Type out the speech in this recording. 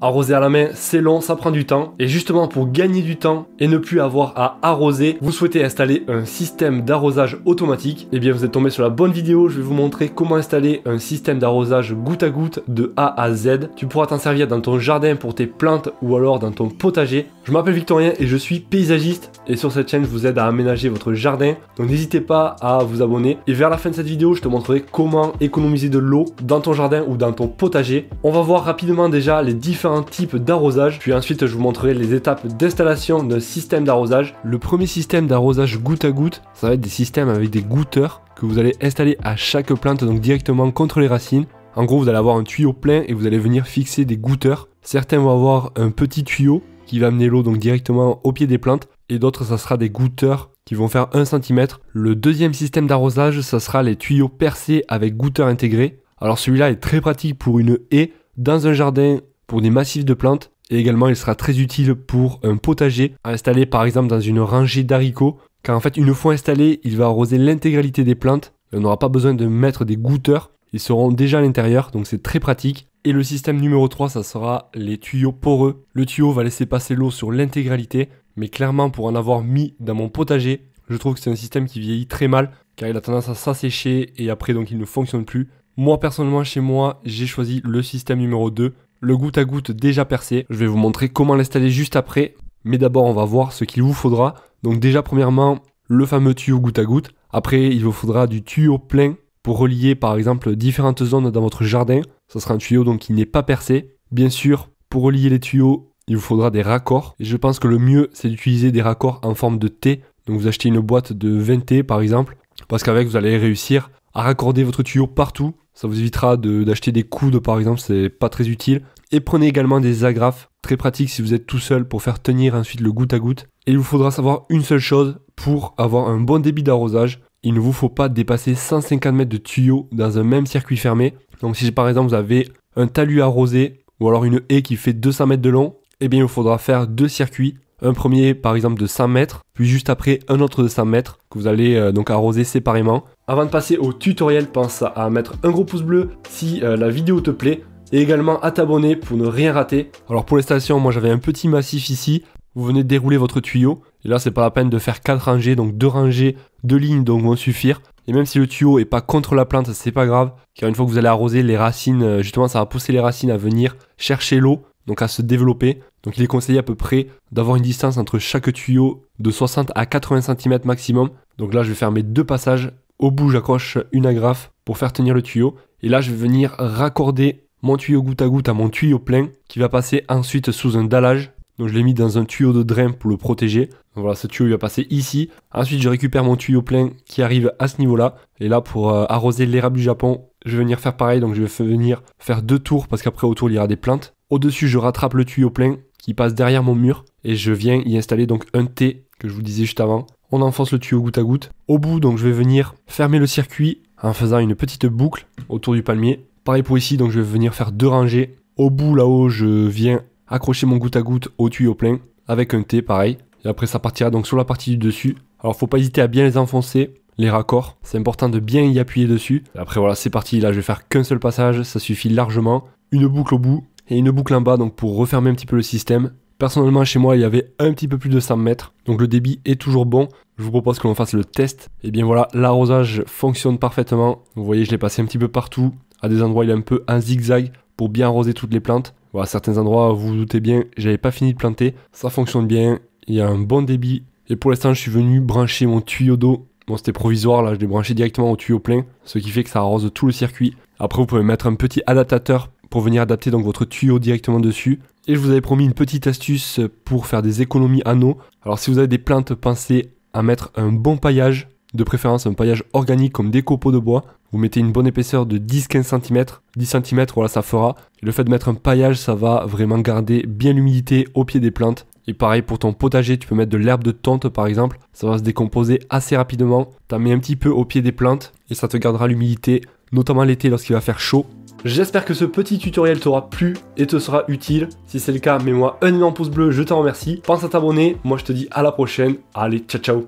Arroser à la main, c'est long, ça prend du temps. Et justement, pour gagner du temps et ne plus avoir à arroser, vous souhaitez installer un système d'arrosage automatique. Et eh bien, vous êtes tombé sur la bonne vidéo. Je vais vous montrer comment installer un système d'arrosage goutte à goutte de A à Z. Tu pourras t'en servir dans ton jardin pour tes plantes ou alors dans ton potager. Je m'appelle Victorien et je suis paysagiste et sur cette chaîne je vous aide à aménager votre jardin. Donc n'hésitez pas à vous abonner. Et vers la fin de cette vidéo, je te montrerai comment économiser de l'eau dans ton jardin ou dans ton potager. On va voir rapidement déjà les différents types d'arrosage, puis ensuite je vous montrerai les étapes d'installation d'un système d'arrosage. Le premier système d'arrosage goutte à goutte, ça va être des systèmes avec des goutteurs que vous allez installer à chaque plante, donc directement contre les racines. En gros, vous allez avoir un tuyau plein et vous allez venir fixer des goutteurs. Certains vont avoir un petit tuyau qui va amener l'eau donc directement au pied des plantes et d'autres ça sera des goutteurs qui vont faire 1 cm. Le deuxième système d'arrosage ça sera les tuyaux percés avec goutteurs intégrés. Alors celui-là est très pratique pour une haie dans un jardin pour des massifs de plantes et également il sera très utile pour un potager à installer par exemple dans une rangée d'haricots car en fait une fois installé il va arroser l'intégralité des plantes on n'aura pas besoin de mettre des goutteurs ils seront déjà à l'intérieur, donc c'est très pratique. Et le système numéro 3, ça sera les tuyaux poreux. Le tuyau va laisser passer l'eau sur l'intégralité, mais clairement pour en avoir mis dans mon potager, je trouve que c'est un système qui vieillit très mal, car il a tendance à s'assécher et après donc il ne fonctionne plus. Moi personnellement chez moi, j'ai choisi le système numéro 2, le goutte à goutte déjà percé. Je vais vous montrer comment l'installer juste après, mais d'abord on va voir ce qu'il vous faudra. Donc déjà premièrement, le fameux tuyau goutte à goutte. Après, il vous faudra du tuyau plein pour relier par exemple différentes zones dans votre jardin. Ça sera un tuyau donc qui n'est pas percé. Bien sûr, pour relier les tuyaux, il vous faudra des raccords. Et je pense que le mieux, c'est d'utiliser des raccords en forme de T. Donc vous achetez une boîte de 20 T par exemple, parce qu'avec vous allez réussir à raccorder votre tuyau partout. Ça vous évitera d'acheter des coudes par exemple, c'est pas très utile. Et prenez également des agrafes, très pratique si vous êtes tout seul pour faire tenir ensuite le goutte à goutte. Et il vous faudra savoir une seule chose pour avoir un bon débit d'arrosage, il ne vous faut pas dépasser 150 mètres de tuyaux dans un même circuit fermé. Donc si par exemple vous avez un talus arrosé ou alors une haie qui fait 200 mètres de long, eh bien il faudra faire deux circuits. Un premier par exemple de 100 mètres, puis juste après un autre de 100 mètres que vous allez euh, donc arroser séparément. Avant de passer au tutoriel, pense à mettre un gros pouce bleu si euh, la vidéo te plaît et également à t'abonner pour ne rien rater. Alors pour les stations moi j'avais un petit massif ici, vous venez dérouler votre tuyau. Et là, c'est pas la peine de faire quatre rangées, donc deux rangées, deux lignes donc vont suffire. Et même si le tuyau est pas contre la plante, c'est pas grave, car une fois que vous allez arroser les racines, euh, justement, ça va pousser les racines à venir chercher l'eau, donc à se développer. Donc il est conseillé à peu près d'avoir une distance entre chaque tuyau de 60 à 80 cm maximum. Donc là, je vais faire mes deux passages. Au bout, j'accroche une agrafe pour faire tenir le tuyau. Et là, je vais venir raccorder mon tuyau goutte à goutte à mon tuyau plein qui va passer ensuite sous un dallage donc je l'ai mis dans un tuyau de drain pour le protéger. voilà, ce tuyau il va passer ici. Ensuite, je récupère mon tuyau plein qui arrive à ce niveau-là. Et là, pour euh, arroser l'érable du Japon, je vais venir faire pareil. Donc je vais venir faire deux tours parce qu'après autour il y aura des plantes. Au-dessus, je rattrape le tuyau plein qui passe derrière mon mur et je viens y installer donc un T que je vous disais juste avant. On enfonce le tuyau goutte à goutte. Au bout, donc je vais venir fermer le circuit en faisant une petite boucle autour du palmier. Pareil pour ici, donc je vais venir faire deux rangées. Au bout là-haut, je viens accrocher mon goutte à goutte au tuyau plein avec un T pareil. Et après ça partira donc sur la partie du dessus. Alors faut pas hésiter à bien les enfoncer, les raccords. C'est important de bien y appuyer dessus. après voilà c'est parti, là je vais faire qu'un seul passage, ça suffit largement. Une boucle au bout et une boucle en bas donc pour refermer un petit peu le système. Personnellement chez moi il y avait un petit peu plus de 100 mètres. Donc le débit est toujours bon. Je vous propose que l'on fasse le test. Et bien voilà, l'arrosage fonctionne parfaitement. Vous voyez je l'ai passé un petit peu partout. À des endroits il est un peu en zigzag pour bien arroser toutes les plantes. Voilà, certains endroits, vous vous doutez bien, j'avais pas fini de planter. Ça fonctionne bien, il y a un bon débit. Et pour l'instant, je suis venu brancher mon tuyau d'eau. Bon, c'était provisoire, là, je l'ai branché directement au tuyau plein, ce qui fait que ça arrose tout le circuit. Après, vous pouvez mettre un petit adaptateur pour venir adapter donc votre tuyau directement dessus. Et je vous avais promis une petite astuce pour faire des économies en eau. Alors, si vous avez des plantes, pensez à mettre un bon paillage de préférence un paillage organique comme des copeaux de bois. Vous mettez une bonne épaisseur de 10-15 cm. 10 cm, voilà, ça fera. le fait de mettre un paillage, ça va vraiment garder bien l'humidité au pied des plantes. Et pareil pour ton potager, tu peux mettre de l'herbe de tente par exemple, ça va se décomposer assez rapidement. T'en mets un petit peu au pied des plantes et ça te gardera l'humidité, notamment l'été lorsqu'il va faire chaud. J'espère que ce petit tutoriel t'aura plu et te sera utile. Si c'est le cas, mets-moi un énorme pouce bleu, je t'en remercie. Pense à t'abonner, moi je te dis à la prochaine. Allez, ciao ciao